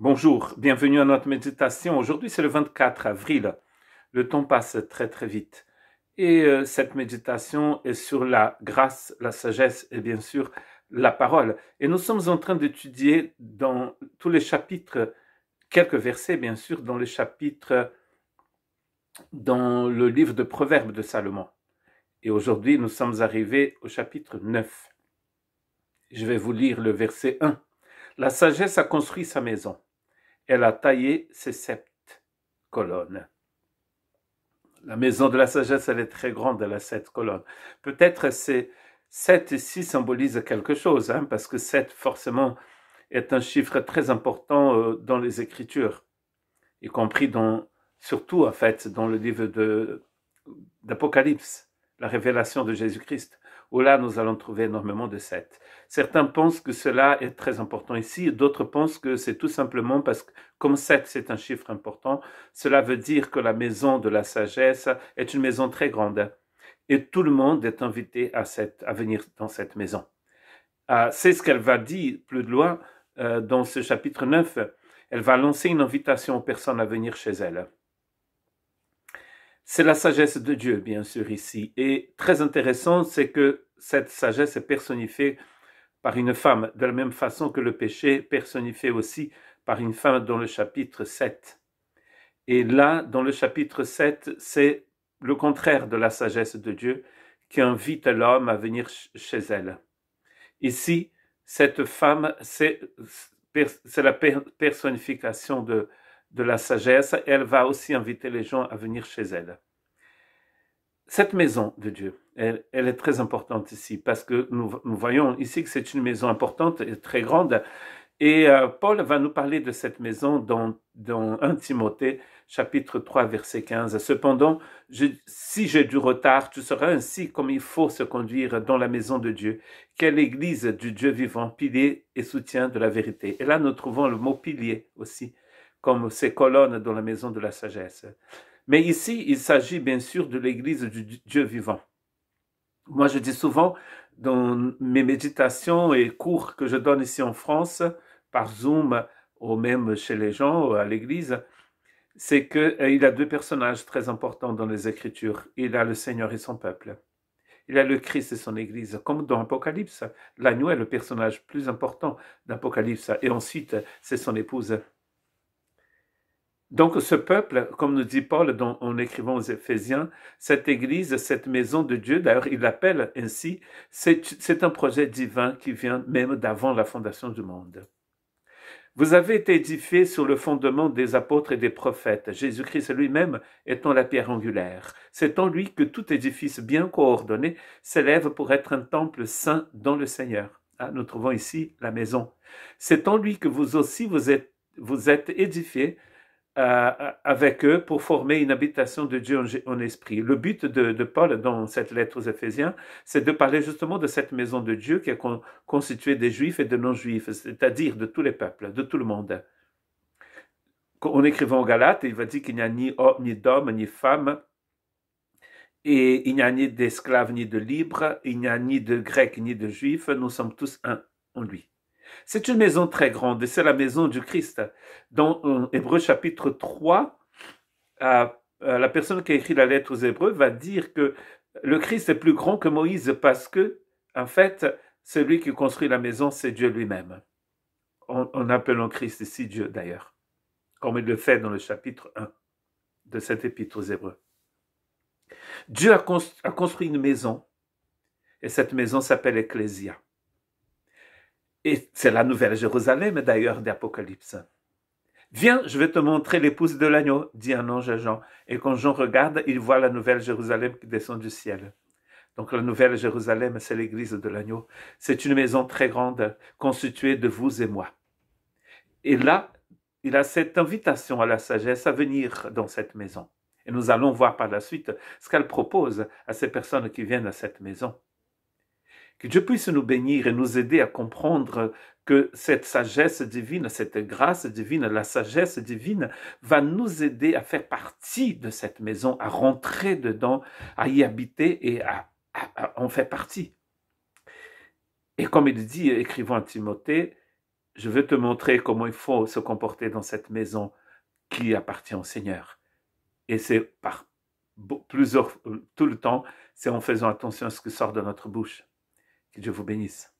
Bonjour, bienvenue à notre méditation. Aujourd'hui c'est le 24 avril. Le temps passe très très vite. Et euh, cette méditation est sur la grâce, la sagesse et bien sûr la parole. Et nous sommes en train d'étudier dans tous les chapitres, quelques versets bien sûr, dans le chapitre dans le livre de Proverbes de Salomon. Et aujourd'hui, nous sommes arrivés au chapitre 9. Je vais vous lire le verset 1. La sagesse a construit sa maison elle a taillé ses sept colonnes. La maison de la sagesse, elle est très grande, elle a sept colonnes. Peut-être ces sept ici symbolisent quelque chose, hein, parce que sept, forcément est un chiffre très important euh, dans les Écritures, y compris dans, surtout en fait, dans le livre d'Apocalypse, la révélation de Jésus-Christ où là nous allons trouver énormément de 7. Certains pensent que cela est très important ici, d'autres pensent que c'est tout simplement parce que comme 7 c'est un chiffre important, cela veut dire que la maison de la sagesse est une maison très grande et tout le monde est invité à, venir dans cette maison. Ah, c'est ce qu'elle va dire plus de loin euh, dans ce chapitre 9. Elle va lancer une invitation aux personnes à venir chez elle. C'est la sagesse de Dieu, bien sûr, ici. Et très intéressant, c'est que cette sagesse est personnifiée par une femme, de la même façon que le péché personnifié aussi par une femme dans le chapitre 7. Et là, dans le chapitre 7, c'est le contraire de la sagesse de Dieu qui invite l'homme à venir chez elle. Ici, cette femme, c'est la personnification de, de la sagesse, elle va aussi inviter les gens à venir chez elle. Cette maison de Dieu, elle, est très importante ici parce que nous, voyons ici que c'est une maison importante et très grande. Et euh, Paul va nous parler de cette maison dans, dans 1 Timothée chapitre 3 verset 15. Cependant, si j'ai du retard, tu seras ainsi comme il faut se conduire dans la maison de Dieu, quelle église du Dieu vivant, pilier et soutien de la vérité. Et là, nous trouvons le mot pilier aussi comme ces colonnes dans la maison de la sagesse. Mais ici, il s'agit bien sûr de l'Église du Dieu vivant. Moi, je dis souvent dans mes méditations et cours que je donne ici en France, par Zoom ou même chez les gens à l'Église, c'est qu'il euh, a deux personnages très importants dans les Écritures. Il a le Seigneur et son peuple. Il a le Christ et son Église, comme dans Apocalypse. L'agneau est le personnage plus important d'Apocalypse, et ensuite c'est son épouse. Donc ce peuple, comme nous dit Paul en écrivant aux Éphésiens, cette église, cette maison de Dieu, d'ailleurs il l'appelle ainsi, c'est un projet divin qui vient même d'avant la fondation du monde. Vous avez été édifiés sur le fondement des apôtres et des prophètes, Jésus-Christ lui-même étant la pierre angulaire. C'est en lui que tout édifice bien coordonné s'élève pour être un temple saint dans le Seigneur. Ah, nous trouvons ici la maison. C'est en lui que vous aussi vous êtes, vous êtes édifiés avec eux pour former une habitation de Dieu en, esprit. Le but de, Paul dans cette lettre aux Éphésiens, c'est de parler justement de cette maison de Dieu qui est constituée des juifs et des non-juifs, c'est-à-dire de tous les peuples, de tout le monde. En écrivant en Galates, il va dire qu'il n'y a ni homme, ni d'homme, ni femme, et il n'y a ni d'esclave, ni de libre, il n'y a ni de grec, ni de juif, nous sommes tous un en lui. C'est une maison très grande et c'est la maison du Christ. Dans euh, Hébreu chapitre 3, euh, euh, la personne qui a écrit la lettre aux Hébreux va dire que le Christ est plus grand que Moïse parce que, en fait, celui qui construit la maison, c'est Dieu lui-même. En, appelant Christ ici Dieu d'ailleurs, comme il le fait dans le chapitre 1 de cette épître aux Hébreux. Dieu a, construit une maison et cette maison s'appelle Ecclésia. Et c'est la nouvelle Jérusalem d'ailleurs d'Apocalypse. Viens, je vais te montrer l'épouse de l'agneau, dit un ange à Jean. Et quand Jean regarde, il voit la nouvelle Jérusalem qui descend du ciel. Donc la nouvelle Jérusalem, c'est l'église de l'agneau. C'est une maison très grande, constituée de vous et moi. Et là, il a cette invitation à la sagesse à venir dans cette maison. Et nous allons voir par la suite ce qu'elle propose à ces personnes qui viennent à cette maison. Que Dieu puisse nous bénir et nous aider à comprendre que cette sagesse divine, cette grâce divine, la sagesse divine va nous aider à faire partie de cette maison, à rentrer dedans, à y habiter et à, en faire partie. Et comme il dit, écrivant à Timothée, je veux te montrer comment il faut se comporter dans cette maison qui appartient au Seigneur. Et c'est par plusieurs, euh, tout le temps, c'est en faisant attention à ce qui sort de notre bouche. Que Deus vos benisse.